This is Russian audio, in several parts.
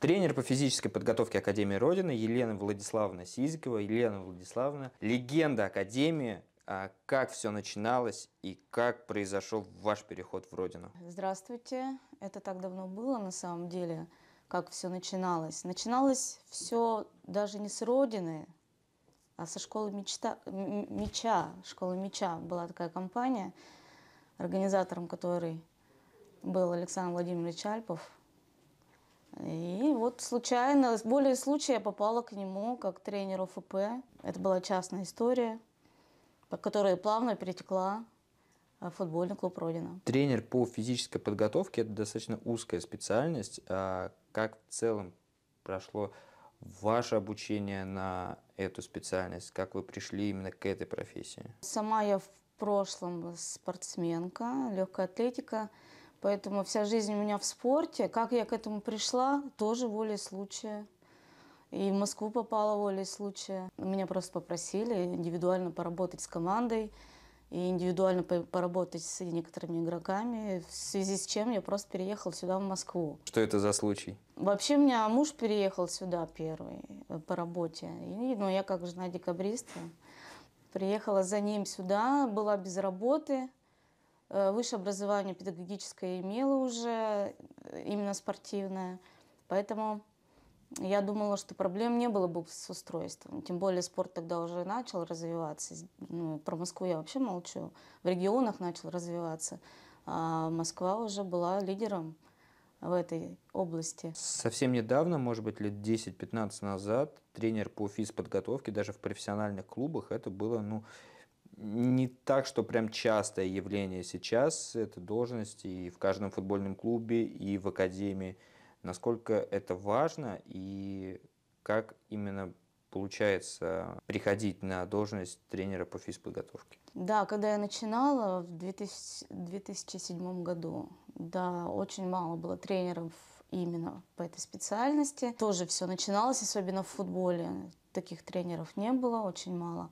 Тренер по физической подготовке Академии Родины Елена Владиславовна Сизикова. Елена Владиславовна, легенда Академии, а, как все начиналось и как произошел ваш переход в Родину? Здравствуйте. Это так давно было на самом деле, как все начиналось. Начиналось все даже не с Родины, а со школы мечта, меча. Школа меча была такая компания, организатором которой был Александр Владимирович Альпов – и вот случайно, более случая я попала к нему как тренеру ФП. Это была частная история, по которой плавно перетекла в футбольный клуб Родина. Тренер по физической подготовке – это достаточно узкая специальность. А как в целом прошло ваше обучение на эту специальность? Как вы пришли именно к этой профессии? Сама я в прошлом спортсменка, легкая атлетика – Поэтому вся жизнь у меня в спорте. Как я к этому пришла, тоже волей случая. И в Москву попала волей случая. Меня просто попросили индивидуально поработать с командой и индивидуально поработать с некоторыми игроками, в связи с чем я просто переехала сюда, в Москву. Что это за случай? Вообще, у меня муж переехал сюда первый э, по работе, но ну, я как жена декабриста приехала за ним сюда, была без работы, Э, высшее образование педагогическое имела уже, э, именно спортивное. Поэтому я думала, что проблем не было бы с устройством. Тем более спорт тогда уже начал развиваться. Ну, про Москву я вообще молчу. В регионах начал развиваться. А Москва уже была лидером в этой области. Совсем недавно, может быть, лет 10-15 назад, тренер по физподготовке даже в профессиональных клубах, это было, ну, не так, что прям частое явление сейчас, это должность и в каждом футбольном клубе, и в академии. Насколько это важно и как именно получается приходить на должность тренера по физподготовке? Да, когда я начинала в 2000, 2007 году, да, очень мало было тренеров именно по этой специальности. Тоже все начиналось, особенно в футболе. Таких тренеров не было, очень мало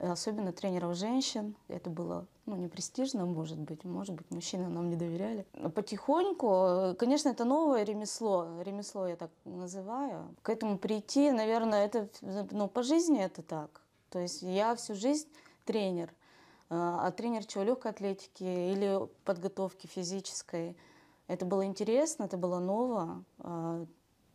особенно тренеров женщин. Это было ну, не престижно, может быть, может быть, мужчины нам не доверяли. Но потихоньку, э, конечно, это новое ремесло, ремесло я так называю. К этому прийти, наверное, это, ну, по жизни это так. То есть я всю жизнь тренер, э, а тренер чего, легкой атлетики или подготовки физической. Это было интересно, это было ново, э,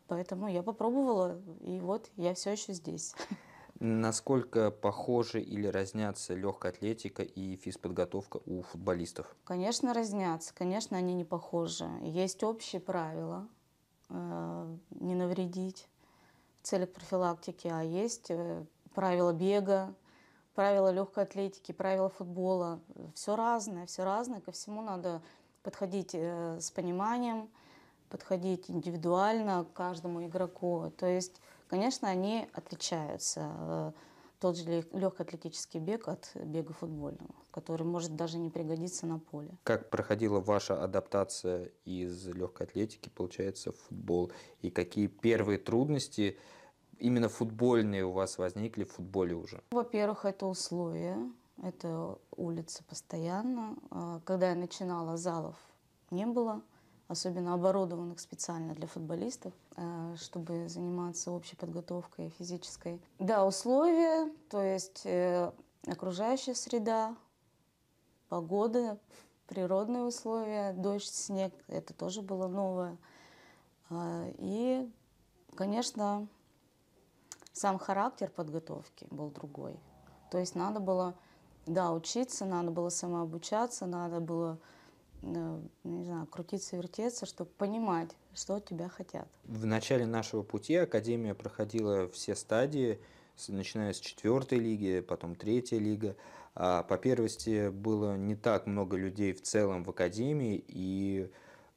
поэтому я попробовала, и вот я все еще здесь. Насколько похожи или разнятся легкая атлетика и физподготовка у футболистов? Конечно, разнятся. Конечно, они не похожи. Есть общие правила э, не навредить в целях профилактики, а есть э, правила бега, правила легкой атлетики, правила футбола. Все разное, все разное. Ко всему надо подходить э, с пониманием, подходить индивидуально к каждому игроку. То есть конечно, они отличаются. Тот же легкоатлетический бег от бега футбольного, который может даже не пригодиться на поле. Как проходила ваша адаптация из легкой атлетики, получается, в футбол? И какие первые трудности именно футбольные у вас возникли в футболе уже? Во-первых, это условия, это улица постоянно. А, когда я начинала, залов не было особенно оборудованных специально для футболистов, э, чтобы заниматься общей подготовкой физической. Да, условия, то есть э, окружающая среда, погода, природные условия, дождь, снег, это тоже было новое. А, и, конечно, сам характер подготовки был другой. То есть надо было, да, учиться, надо было самообучаться, надо было Э, ну, не знаю, крутиться, вертеться, чтобы понимать, что от тебя хотят. В начале нашего пути Академия проходила все стадии, начиная с четвертой лиги, потом третья лига. А, по первости было не так много людей в целом в Академии, и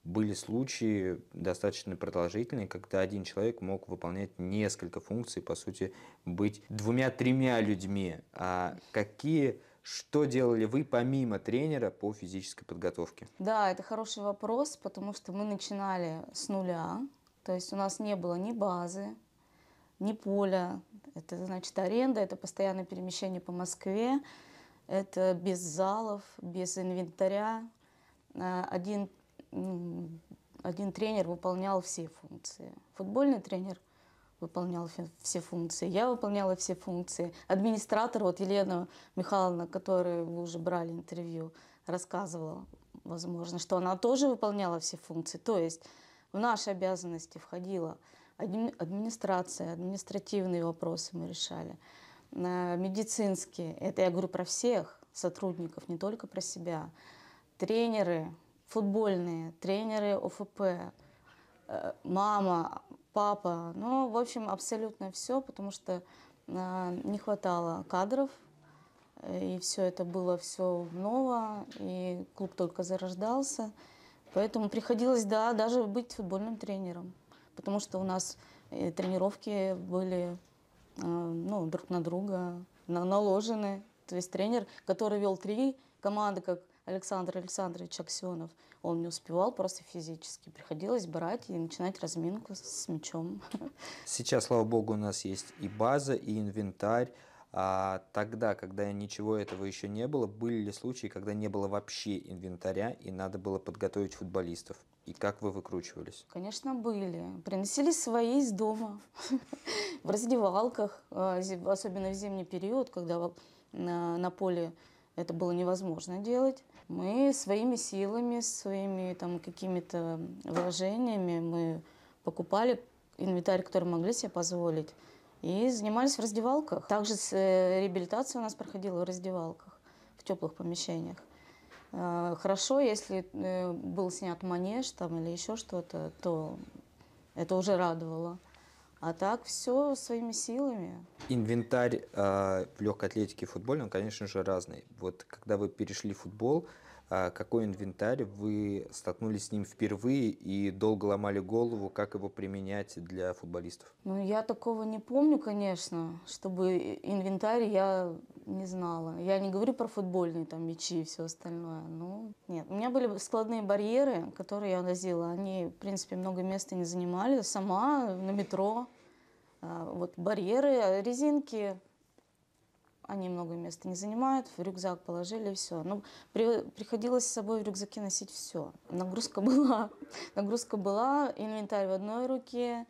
были случаи достаточно продолжительные, когда один человек мог выполнять несколько функций, по сути, быть двумя-тремя людьми. А какие что делали вы помимо тренера по физической подготовке? Да, это хороший вопрос, потому что мы начинали с нуля. То есть у нас не было ни базы, ни поля. Это значит аренда, это постоянное перемещение по Москве, это без залов, без инвентаря. Э, один, один тренер выполнял все функции. Футбольный тренер выполнял все функции, я выполняла все функции. Администратор, вот Елена Михайловна, которую вы уже брали интервью, рассказывала, возможно, что она тоже выполняла все функции. То есть в наши обязанности входила администрация, административные вопросы мы решали, э, медицинские, это я говорю про всех сотрудников, не только про себя, тренеры футбольные, тренеры ОФП, э, мама, папа. Ну, в общем, абсолютно все, потому что э, не хватало кадров, и все это было все ново, и клуб только зарождался. Поэтому приходилось, да, даже быть футбольным тренером, потому что у нас э, тренировки были э, ну, друг на друга наложены. То есть тренер, который вел три команды, как Александр Александрович Аксенов, он не успевал просто физически. Приходилось брать и начинать разминку с мячом. Сейчас, слава богу, у нас есть и база, и инвентарь. А тогда, когда ничего этого еще не было, были ли случаи, когда не было вообще инвентаря и надо было подготовить футболистов? И как вы выкручивались? Конечно, были. Приносили свои из дома, в раздевалках, а, особенно в зимний период, когда а, на поле это было невозможно делать. Мы своими силами, своими там какими-то вложениями мы покупали инвентарь, который могли себе позволить, и занимались в раздевалках. Также э, реабилитация у нас проходила в раздевалках, в теплых помещениях. Э, хорошо, если э, был снят манеж там или еще что-то, то это уже радовало. А так все своими силами. Инвентарь э, в легкой атлетике и футболе, он, конечно же, разный. Вот когда вы перешли в футбол, э, какой инвентарь вы столкнулись с ним впервые и долго ломали голову, как его применять для футболистов? Ну, я такого не помню, конечно, чтобы инвентарь я не знала. Я не говорю про футбольные там мячи и все остальное. Ну, нет. У меня были складные барьеры, которые я носила. Они, в принципе, много места не занимали. Сама на метро а, вот барьеры, э, резинки, они много места не занимают, в рюкзак положили, все. Ну, при, приходилось с собой в рюкзаке носить все. Нагрузка была, нагрузка была, инвентарь в одной руке,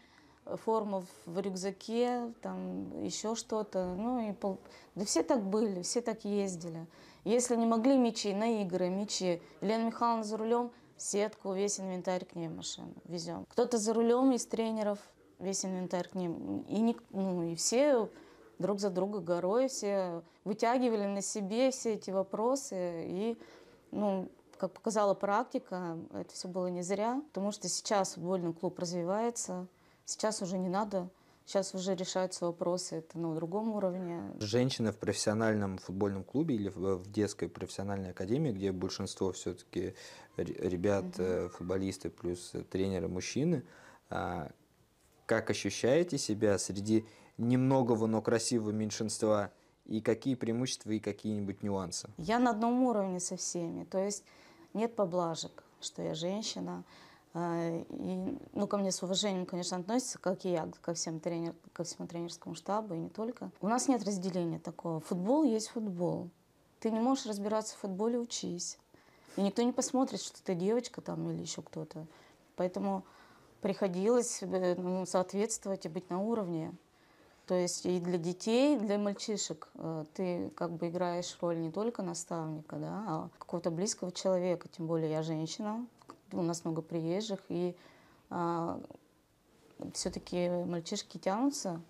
форма в рюкзаке, там еще что-то. Ну и пол... Да все так были, все так ездили. Если не могли мечи, на игры мечи. Лена Михайловна за рулем, сетку, весь инвентарь к ней в машину везем. Кто-то за рулем из тренеров весь инвентарь к ним. И, не, ну, и все друг за друга горой, все вытягивали на себе все эти вопросы. И, ну, как показала практика, это все было не зря, потому что сейчас футбольный клуб развивается, сейчас уже не надо Сейчас уже решаются вопросы это на другом уровне. Женщины в профессиональном футбольном клубе или в детской профессиональной академии, где большинство все-таки ребят, угу. футболисты плюс тренеры мужчины, а, как ощущаете себя среди немногого, но красивого меньшинства? И какие преимущества и какие-нибудь нюансы? Я на одном уровне со всеми. То есть нет поблажек, что я женщина. А, и, ну, ко мне с уважением, конечно, относятся, как и я, ко, всем тренер, ко всему тренерскому штабу и не только. У нас нет разделения такого. Футбол есть футбол. Ты не можешь разбираться в футболе, учись. И никто не посмотрит, что ты девочка там или еще кто-то. Поэтому приходилось э, ну, соответствовать и быть на уровне. То есть и для детей, и для мальчишек э, ты как бы играешь роль не только наставника, да, а какого-то близкого человека. Тем более я женщина, у нас много приезжих, и а, все-таки мальчишки тянутся,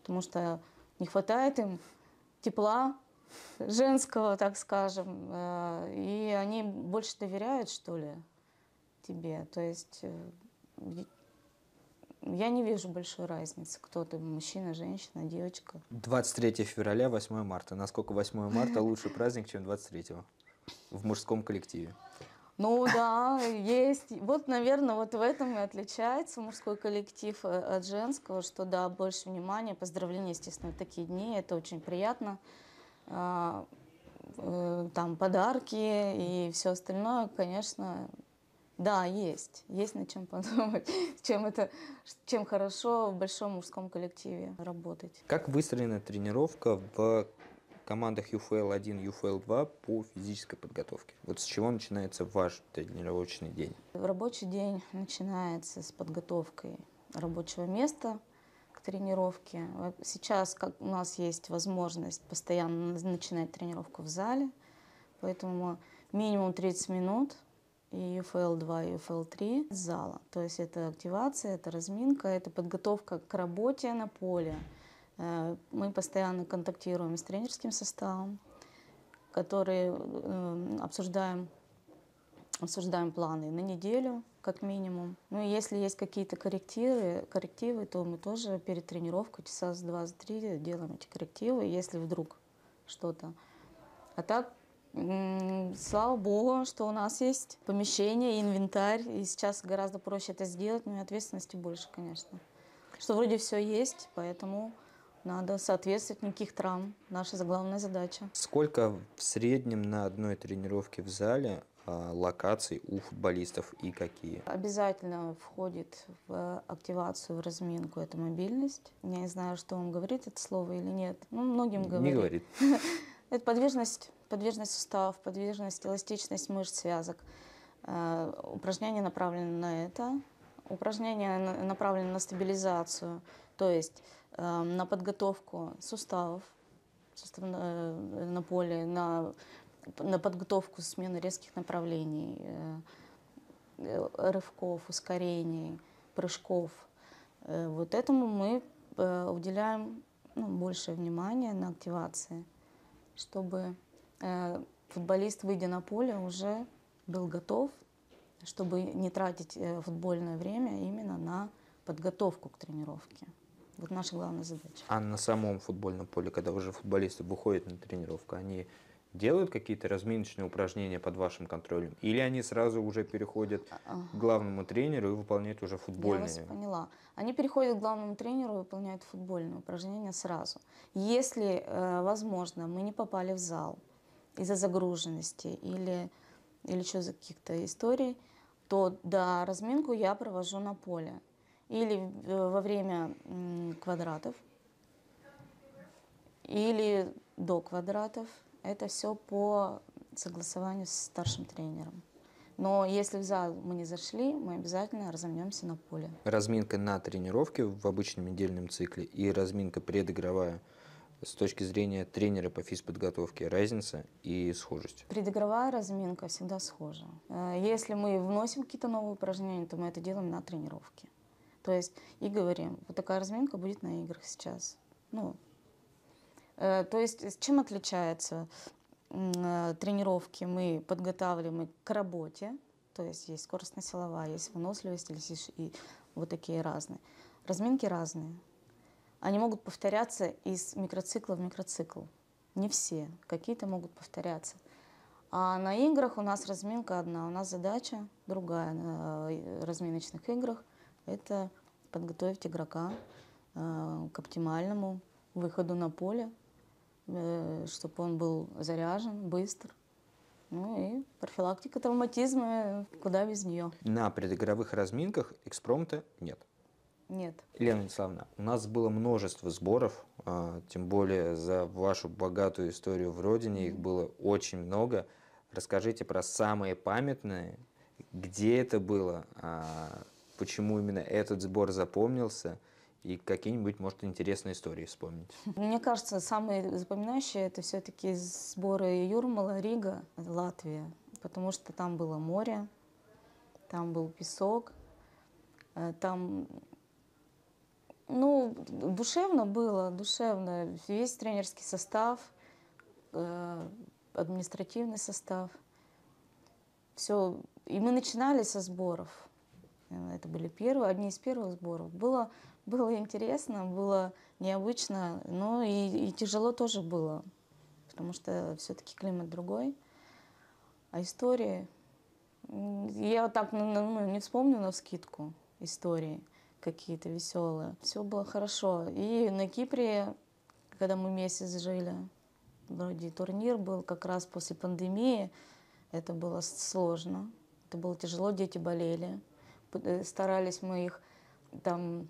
потому что не хватает им тепла женского, так скажем, э, и они больше доверяют, что ли, тебе. То есть я не вижу большой разницы, кто ты, мужчина, женщина, девочка. 23 февраля, 8 марта. Насколько 8 марта лучший праздник, чем 23 в мужском коллективе? Ну да, есть. Вот, наверное, вот в этом и отличается мужской коллектив э, от женского, что да, больше внимания, поздравления, естественно, в такие дни, это очень приятно. А, э, там подарки и все остальное, конечно, да, есть. Есть над чем подумать, чем это, чем хорошо в большом мужском коллективе работать. Как выстроена тренировка в командах UFL 1, UFL 2 по физической подготовке? Вот с чего начинается ваш тренировочный день? Рабочий день начинается с подготовкой рабочего места к тренировке. Сейчас как у нас есть возможность постоянно начинать тренировку в зале, поэтому минимум 30 минут – и UFL-2 и UFL-3 зала. То есть это активация, это разминка, это подготовка к работе на поле. Э, мы постоянно контактируем с тренерским составом, который э, обсуждаем, обсуждаем планы на неделю, как минимум. Ну и если есть какие-то коррективы, коррективы, то мы тоже перед тренировкой часа с 2 три делаем эти коррективы, если вдруг что-то. А так Слава богу, что у нас есть помещение, инвентарь, и сейчас гораздо проще это сделать, но и ответственности больше, конечно. Что вроде все есть, поэтому надо соответствовать никаких травм. Наша главная задача. Сколько в среднем на одной тренировке в зале а, локаций у футболистов и какие? Обязательно входит в активацию, в разминку это мобильность. Я не знаю, что он говорит это слово или нет. Ну, многим говорит. Не говорит. Это подвижность подвижность суставов, подвижность, эластичность мышц, связок. Э, упражнения направлены на это. Упражнения направлены на стабилизацию, то есть э, на подготовку суставов, э, на поле, на, на подготовку смены резких направлений, рывков, ускорений, прыжков. Вот этому мы уделяем ну, больше внимания на активации, чтобы Э, футболист, выйдя на поле, уже был готов, чтобы не тратить э, футбольное время именно на подготовку к тренировке. Вот наша главная задача. А на самом футбольном поле, когда уже футболисты выходят на тренировку, они делают какие-то разминочные упражнения под вашим контролем? Или они сразу уже переходят к а, главному тренеру и выполняют уже футбольные? Я вас поняла. Они переходят к главному тренеру и выполняют футбольные упражнения сразу. Если, э, возможно, мы не попали в зал, из-за загруженности или, или еще за каких-то историй, то да, разминку я провожу на поле. Или э, во время квадратов, или до квадратов. Это все по согласованию с старшим тренером. Но если в зал мы не зашли, мы обязательно разомнемся на поле. Разминка на тренировке в обычном недельном цикле и разминка предигровая – с точки зрения тренера по физподготовке разница и схожесть? Предыгровая разминка всегда схожа. Э, если мы вносим какие-то новые упражнения, то мы это делаем на тренировке. То есть и говорим, вот такая разминка будет на играх сейчас. Ну, э, то есть с чем отличается э, тренировки? Мы подготавливаем к работе, то есть есть скоростно-силовая, есть выносливость, есть и вот такие разные. Разминки разные они могут повторяться из микроцикла в микроцикл. Не все, какие-то могут повторяться. А на играх у нас разминка одна, у нас задача другая на э, разминочных играх – это подготовить игрока э, к оптимальному выходу на поле, э, чтобы он был заряжен, быстр. Ну и профилактика травматизма, куда без нее. На предигровых разминках экспромта нет. Нет. Елена Вячеславовна, у нас было множество сборов, а, тем более за вашу богатую историю в родине, их было очень много. Расскажите про самые памятные, где это было, а, почему именно этот сбор запомнился, и какие-нибудь, может, интересные истории вспомнить. Мне кажется, самые запоминающие – это все-таки сборы Юрмала, Рига, Латвия, потому что там было море, там был песок, э, там ну, душевно было, душевно. Весь тренерский состав, э, административный состав. Все. И мы начинали со сборов. Э, это были первые, одни из первых сборов. Было, было интересно, было необычно, но и, и тяжело тоже было, потому что все-таки климат другой. А истории... Я так ну, ну, ну, не вспомню на скидку истории какие-то веселые. Все было хорошо. И на Кипре, когда мы месяц жили, вроде турнир был как раз после пандемии, это было сложно, это было тяжело, дети болели. Э, старались мы их там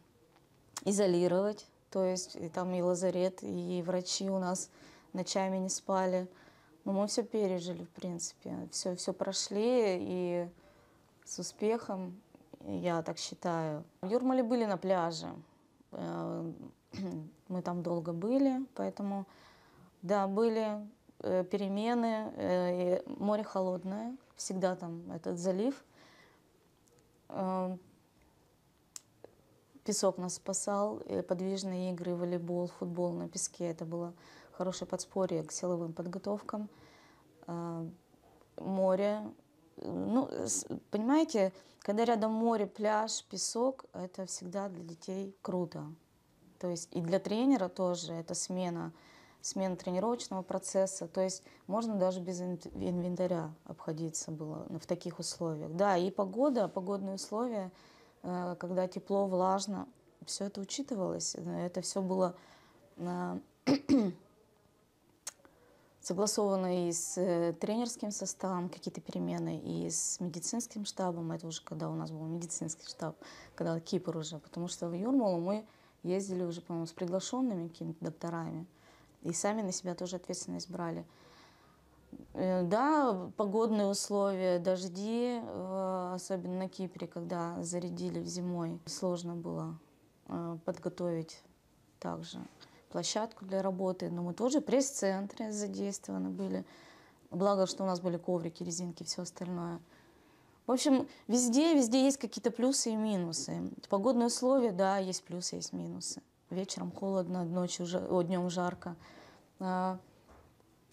изолировать, то есть и там и лазарет, и врачи у нас ночами не спали. Но мы все пережили, в принципе, все, все прошли и с успехом я так считаю. В Юрмале были на пляже, э, мы там долго были, поэтому, да, были э, перемены, э, море холодное, всегда там этот залив. Песок нас спасал, подвижные игры, волейбол, футбол на песке. Это было хорошее подспорье к силовым подготовкам. Море, ну, понимаете, когда рядом море, пляж, песок, это всегда для детей круто. То есть и для тренера тоже это смена, смена тренировочного процесса. То есть можно даже без инвентаря обходиться было в таких условиях. Да, и погода, погодные условия, э, когда тепло, влажно, все это учитывалось. Э, это все было э, согласовано и с э, тренерским составом какие-то перемены, и с медицинским штабом. Это уже когда у нас был медицинский штаб, когда Кипр уже. Потому что в Юрмалу мы ездили уже, по-моему, с приглашенными какими-то докторами. И сами на себя тоже ответственность брали. Э, да, погодные условия, дожди, э, особенно на Кипре, когда зарядили зимой, сложно было подготовить также площадку для работы, но мы тоже пресс-центры задействованы были. Благо, что у нас были коврики, резинки, все остальное. В общем, везде, везде есть какие-то плюсы и минусы. Погодные условия, да, есть плюсы, есть минусы. Вечером холодно, ночью, о, днем жарко. А,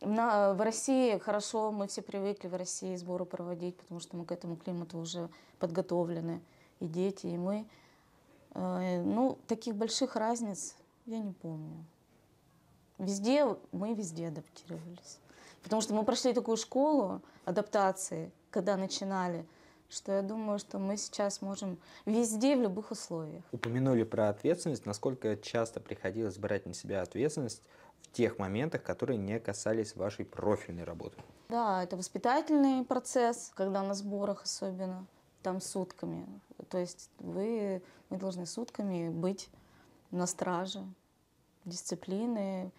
на, в России хорошо, мы все привыкли в России сборы проводить, потому что мы к этому климату уже подготовлены, и дети, и мы. А, ну, таких больших разниц я не помню. Везде, мы везде адаптировались. Потому что мы прошли такую школу адаптации, когда начинали, что я думаю, что мы сейчас можем везде, в любых условиях. Упомянули про ответственность. Насколько часто приходилось брать на себя ответственность в тех моментах, которые не касались вашей профильной работы? Да, это воспитательный процесс, когда на сборах особенно, там сутками. То есть вы, мы должны сутками быть на страже дисциплины,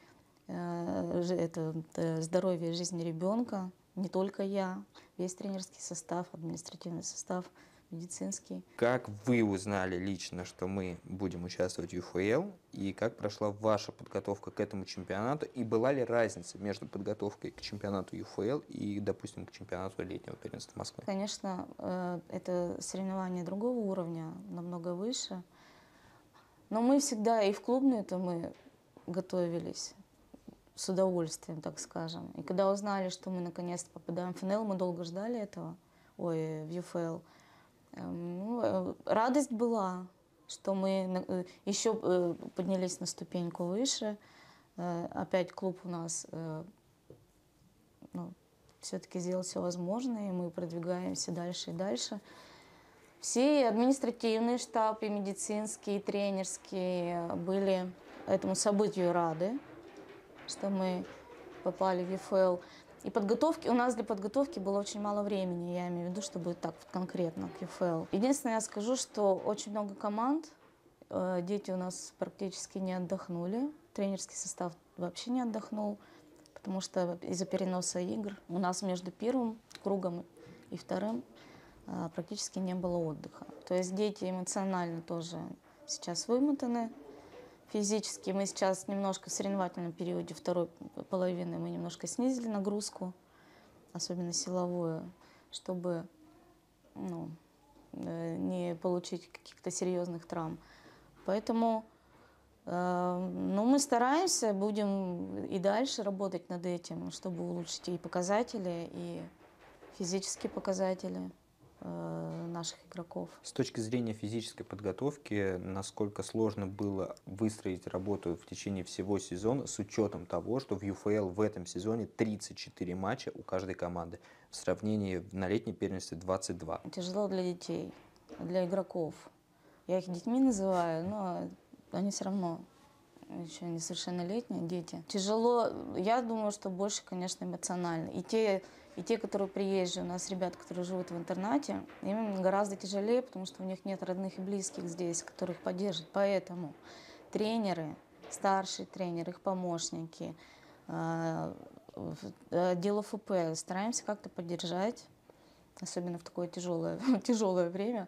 Э, это, э, здоровье жизни ребенка, не только я, весь тренерский состав, административный состав, медицинский. Как вы узнали лично, что мы будем участвовать в ЮФЛ, и как прошла ваша подготовка к этому чемпионату, и была ли разница между подготовкой к чемпионату ЮФЛ и, допустим, к чемпионату летнего первенства Москвы? Конечно, э, это соревнование другого уровня, намного выше, но мы всегда и в клубную это мы готовились, с удовольствием, так скажем. И когда узнали, что мы наконец-то попадаем в ФНЛ, мы долго ждали этого, ой, в ЮФЛ, эм, ну, э, радость была, что мы э, еще э, поднялись на ступеньку выше. Опять клуб у нас ну, все-таки сделал все возможное, и мы продвигаемся дальше и дальше. Все и административный штаб, и медицинский, и тренерский были этому событию рады что мы попали в ЕФЛ. И подготовки, у нас для подготовки было очень мало времени, я имею в виду, чтобы так вот конкретно к ЕФЛ. Единственное, я скажу, что очень много команд, э, дети у нас практически не отдохнули, тренерский состав вообще не отдохнул, потому что из-за переноса игр у нас между первым кругом и вторым э, практически не было отдыха. То есть дети эмоционально тоже сейчас вымотаны, физически. Мы сейчас немножко в соревновательном периоде второй половины мы немножко снизили нагрузку, особенно силовую, чтобы ну, э, не получить каких-то серьезных травм. Поэтому э, ну, мы стараемся, будем и дальше работать над этим, чтобы улучшить и показатели, и физические показатели. Э, наших игроков. С точки зрения физической подготовки, насколько сложно было выстроить работу в течение всего сезона с учетом того, что в ЮФЛ в этом сезоне 34 матча у каждой команды в сравнении на летней первенстве 22? Тяжело для детей, для игроков. Я их детьми называю, но они все равно еще несовершеннолетние дети. Тяжело, я думаю, что больше, конечно, эмоционально. И те и те, которые приезжие, у нас ребят, которые живут в интернате, им гораздо тяжелее, потому что у них нет родных и близких здесь, которых поддержат. Поэтому тренеры, старший тренер, их помощники, а, э, дело ФП, стараемся как-то поддержать, особенно в такое тяжелое, тяжелое время,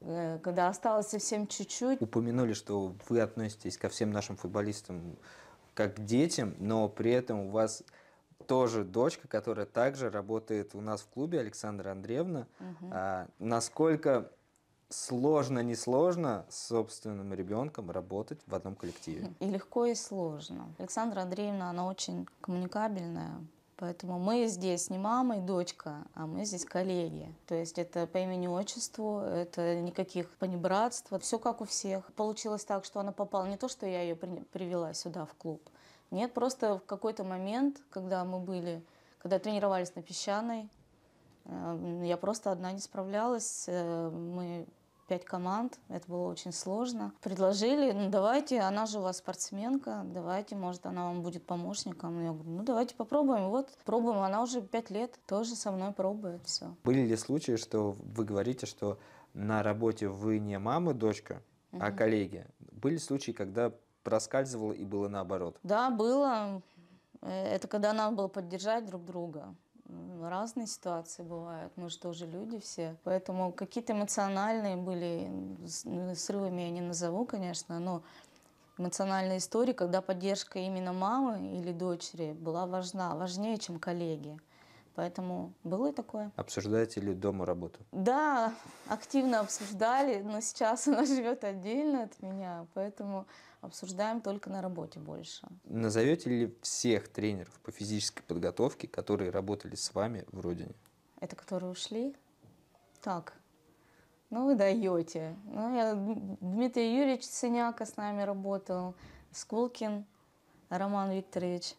э, когда осталось совсем чуть-чуть. Упомянули, что вы относитесь ко всем нашим футболистам как к детям, но при этом у вас тоже дочка, которая также работает у нас в клубе, Александра Андреевна. Угу. А, насколько сложно, не сложно с собственным ребенком работать в одном коллективе? И легко, и сложно. Александра Андреевна, она очень коммуникабельная, Поэтому мы здесь не мама и дочка, а мы здесь коллеги. То есть это по имени-отчеству, это никаких понебратств, все как у всех. Получилось так, что она попала не то, что я ее привела сюда в клуб, нет, просто в какой-то момент, когда мы были, когда тренировались на песчаной, э, я просто одна не справлялась. Э, мы пять команд, это было очень сложно. Предложили, ну давайте, она же у вас спортсменка, давайте, может, она вам будет помощником. Я говорю, ну давайте попробуем. Вот, пробуем, она уже пять лет тоже со мной пробует все. Были ли случаи, что вы говорите, что на работе вы не мама, дочка, а коллеги? Были случаи, когда проскальзывало и было наоборот? Да, было. Это когда нам было поддержать друг друга. Разные ситуации бывают, мы же тоже люди все. Поэтому какие-то эмоциональные были, ну, срывами я не назову, конечно, но эмоциональная история, когда поддержка именно мамы или дочери была важна, важнее, чем коллеги. Поэтому было и такое. Обсуждаете ли дома работу? Да, активно обсуждали, но сейчас она живет отдельно от меня, поэтому обсуждаем только на работе больше. Назовете ли всех тренеров по физической подготовке, которые работали с вами в Родине? Это которые ушли? Так, ну вы даете. Ну, я, Дмитрий Юрьевич Синяка с нами работал, Скулкин, Роман Викторович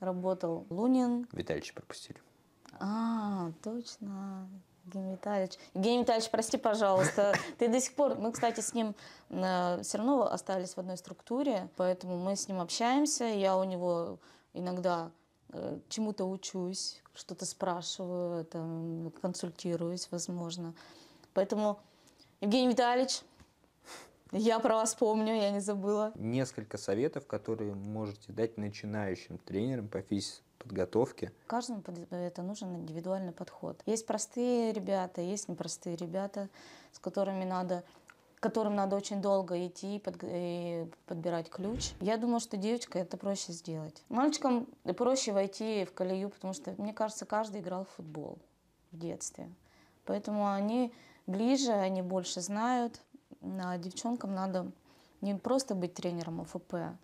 работал, Лунин. Витальевич пропустили. А, точно. Евгений Витальевич. Евгений Витальевич, прости, пожалуйста. Ты до сих пор... Мы, кстати, с ним э, все равно остались в одной структуре, поэтому мы с ним общаемся. Я у него иногда э, чему-то учусь, что-то спрашиваю, там, консультируюсь, возможно. Поэтому, Евгений Витальевич, я про вас помню, я не забыла. Несколько советов, которые можете дать начинающим тренерам по физ подготовки. Каждому это нужен индивидуальный подход. Есть простые ребята, есть непростые ребята, с которыми надо которым надо очень долго идти под, и подбирать ключ. Я думаю, что девочка это проще сделать. Мальчикам проще войти в колею, потому что, мне кажется, каждый играл в футбол в детстве. Поэтому они ближе, они больше знают. А девчонкам надо не просто быть тренером ОФП,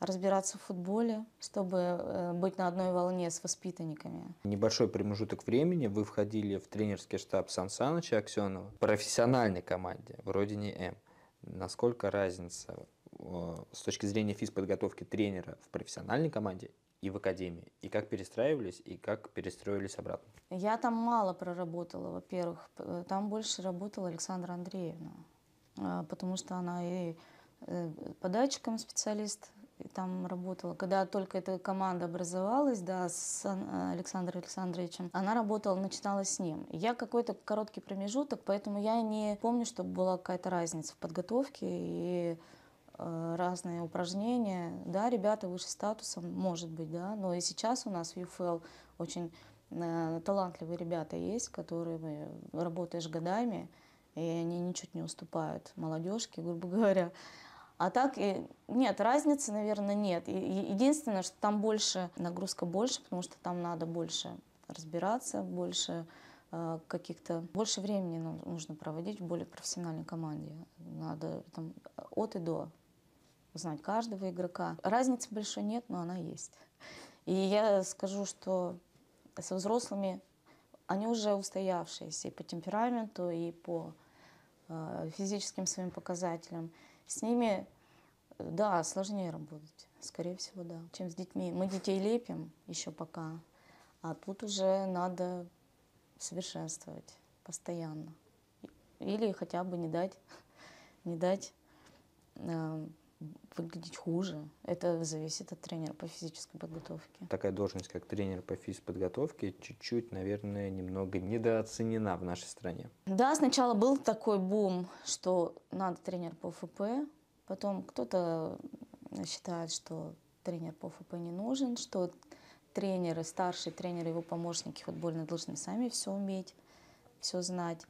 разбираться в футболе, чтобы э, быть на одной волне с воспитанниками. Небольшой промежуток времени вы входили в тренерский штаб Сан Саныча Аксенова в профессиональной команде в родине М. Насколько разница э, с точки зрения физподготовки тренера в профессиональной команде и в академии? И как перестраивались, и как перестроились обратно? Я там мало проработала, во-первых. Э, там больше работала Александра Андреевна, а, потому что она и податчиком специалист, там работала, когда только эта команда образовалась, да, с э, Александром Александровичем, она работала, начинала с ним. Я какой-то короткий промежуток, поэтому я не помню, чтобы была какая-то разница в подготовке и э, разные упражнения. Да, ребята выше статусом, может быть, да, но и сейчас у нас в UFL очень э, талантливые ребята есть, которые работаешь годами, и они ничуть не уступают молодежке, грубо говоря. А так нет, разницы, наверное, нет. Единственное, что там больше, нагрузка больше, потому что там надо больше разбираться, больше э, каких-то больше времени ну, нужно проводить в более профессиональной команде. Надо там от и до знать каждого игрока. Разницы большой нет, но она есть. И я скажу, что со взрослыми они уже устоявшиеся и по темпераменту, и по э, физическим своим показателям. С ними, э, да, сложнее работать, скорее всего, да, чем с детьми. Мы детей лепим еще пока, а тут уже надо совершенствовать постоянно. Или хотя бы не дать, не дать э, выглядеть хуже. Это зависит от тренера по физической подготовке. Такая должность, как тренер по физподготовке, чуть-чуть, наверное, немного недооценена в нашей стране. Да, сначала был такой бум, что надо тренер по ФП, потом кто-то э, считает, что тренер по ФП не нужен, что тренеры, старшие тренеры, его помощники футбольные должны сами все уметь, все знать.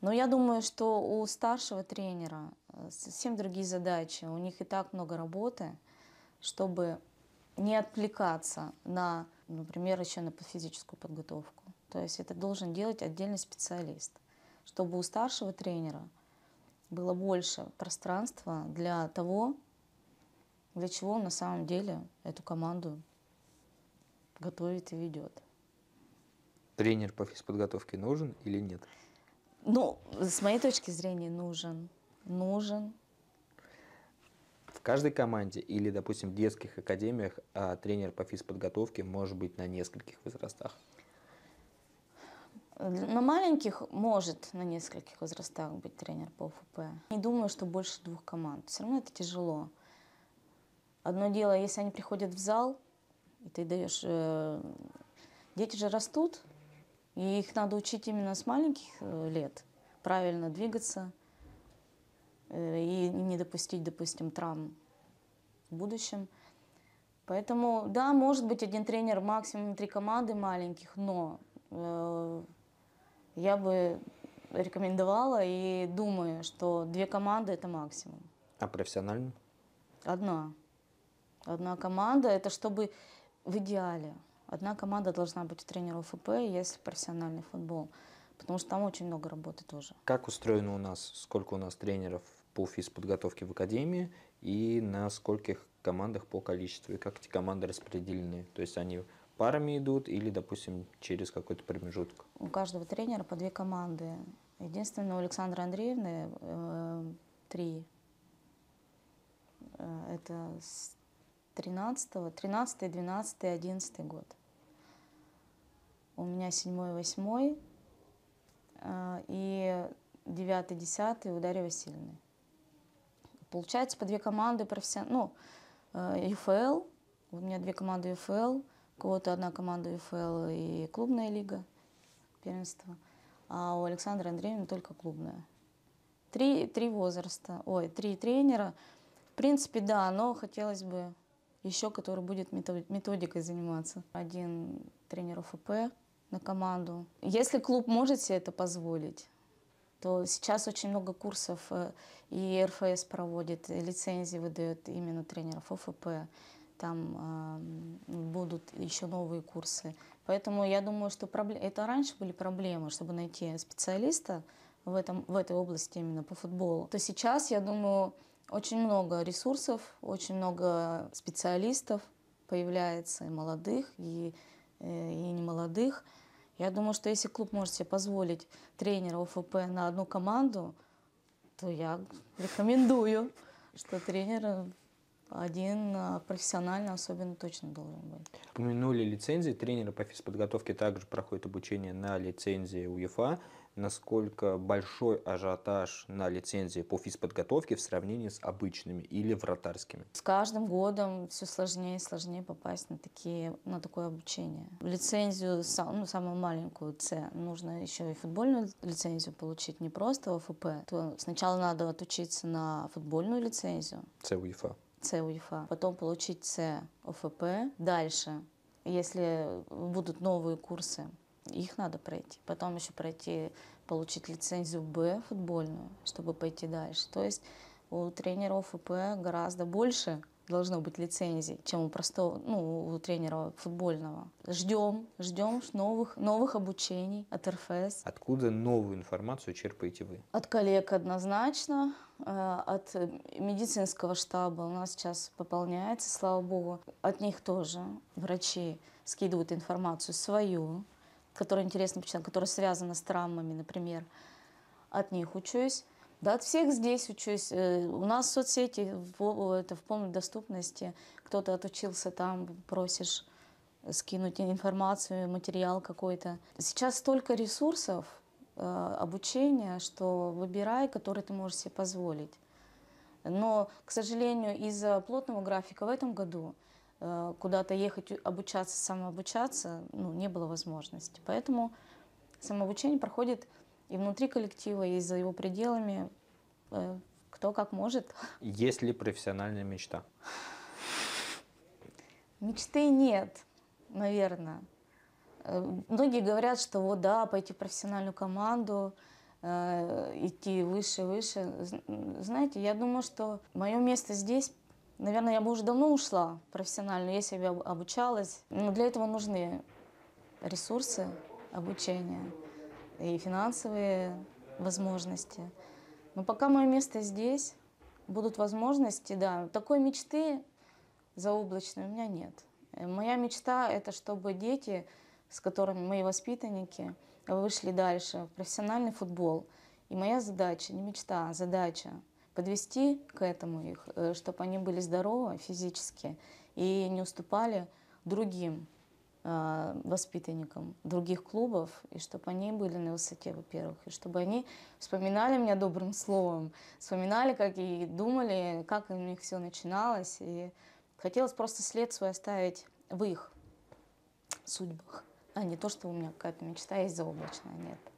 Но я думаю, что у старшего тренера Э, совсем другие задачи. У них и так много работы, чтобы не отвлекаться на, например, еще на физическую подготовку. То есть это должен делать отдельный специалист, чтобы у старшего тренера было больше пространства для того, для чего он на самом деле эту команду готовит и ведет. Тренер по физподготовке нужен или нет? Ну, с моей точки зрения, нужен нужен. В каждой команде или, допустим, в детских академиях а, тренер по физподготовке может быть на нескольких возрастах? На маленьких может на нескольких возрастах быть тренер по ФП. Не думаю, что больше двух команд. Все равно это тяжело. Одно дело, если они приходят в зал, и ты даешь... Э, дети же растут, и их надо учить именно с маленьких э, лет правильно двигаться, Э, и не допустить, допустим, травм в будущем. Поэтому, да, может быть, один тренер, максимум три команды маленьких, но э, я бы рекомендовала и думаю, что две команды это максимум. А профессионально? Одна. Одна команда, это чтобы в идеале. Одна команда должна быть у тренера ФП, если профессиональный футбол. Потому что там очень много работы тоже. Как устроено у нас? Сколько у нас тренеров по физподготовке в академии и на скольких командах по количеству, и как эти команды распределены. То есть они парами идут или, допустим, через какой-то промежуток? У каждого тренера по две команды. Единственное, у Александры Андреевны э, три. Э, это с 13, 13, 12, 11 год. У меня 7, 8 э, и 9, 10 у Дарьи Васильевны. Получается, по две команды профессионал, ну, э, ЮФЛ, у меня две команды ЮФЛ, у кого-то одна команда ЮФЛ и клубная лига, первенство, а у Александра Андреевна только клубная. Три, три возраста, ой, три тренера. В принципе, да, но хотелось бы еще, который будет методикой заниматься. Один тренер ФП на команду. Если клуб может себе это позволить, то сейчас очень много курсов э, и РФС проводит, и лицензии выдает именно тренеров ОФП, там э, будут еще новые курсы. Поэтому я думаю, что проблем... это раньше были проблемы, чтобы найти специалиста в, этом, в этой области именно по футболу. То сейчас, я думаю, очень много ресурсов, очень много специалистов появляется, и молодых, и, э, и не молодых я думаю, что если клуб может себе позволить тренера ОФП на одну команду, то я рекомендую, что тренер один а, профессионально особенно точно должен быть. Упомянули лицензии. Тренеры по физподготовке также проходят обучение на лицензии УЕФА насколько большой ажиотаж на лицензии по физподготовке в сравнении с обычными или вратарскими? С каждым годом все сложнее и сложнее попасть на, такие, на такое обучение. Лицензию, ну, самую маленькую, С, нужно еще и футбольную лицензию получить, не просто ОФП. То сначала надо отучиться на футбольную лицензию. С УЕФА. С УЕФА. Потом получить С ОФП. Дальше если будут новые курсы их надо пройти. Потом еще пройти, получить лицензию Б футбольную, чтобы пойти дальше. То есть у тренеров ФП гораздо больше должно быть лицензий, чем у простого, ну, у тренера футбольного. Ждем, ждем новых, новых обучений от РФС. Откуда новую информацию черпаете вы? От коллег однозначно, э, от медицинского штаба у нас сейчас пополняется, слава богу. От них тоже врачи скидывают информацию свою, которые интересно почитать, которые связаны с травмами, например. От них учусь. Да, от всех здесь учусь. Э, у нас соцсети в, это, в полной доступности. Кто-то отучился там, просишь скинуть информацию, материал какой-то. Сейчас столько ресурсов э, обучения, что выбирай, который ты можешь себе позволить. Но, к сожалению, из-за плотного графика в этом году Э, куда-то ехать обучаться, самообучаться, ну, не было возможности. Поэтому самообучение проходит и внутри коллектива, и за его пределами, э, кто как может. Есть ли профессиональная мечта? Мечты нет, наверное. Э, многие говорят, что вот да, пойти в профессиональную команду, идти выше, выше. Знаете, я думаю, что мое место здесь Наверное, я бы уже давно ушла профессионально, если бы я обучалась. Но для этого нужны ресурсы, обучения и финансовые возможности. Но пока мое место здесь, будут возможности, да. Такой мечты заоблачной у меня нет. Э, моя мечта — это чтобы дети, с которыми мои воспитанники, вышли дальше в профессиональный футбол. И моя задача, не мечта, а задача — подвести к этому их, э, чтобы они были здоровы физически и не уступали другим э, воспитанникам других клубов, и чтобы они были на высоте, во-первых, и чтобы они вспоминали меня добрым словом, вспоминали, как и думали, как у них все начиналось, и хотелось просто след свой оставить в их судьбах, а не то, что у меня какая-то мечта есть заоблачная, нет.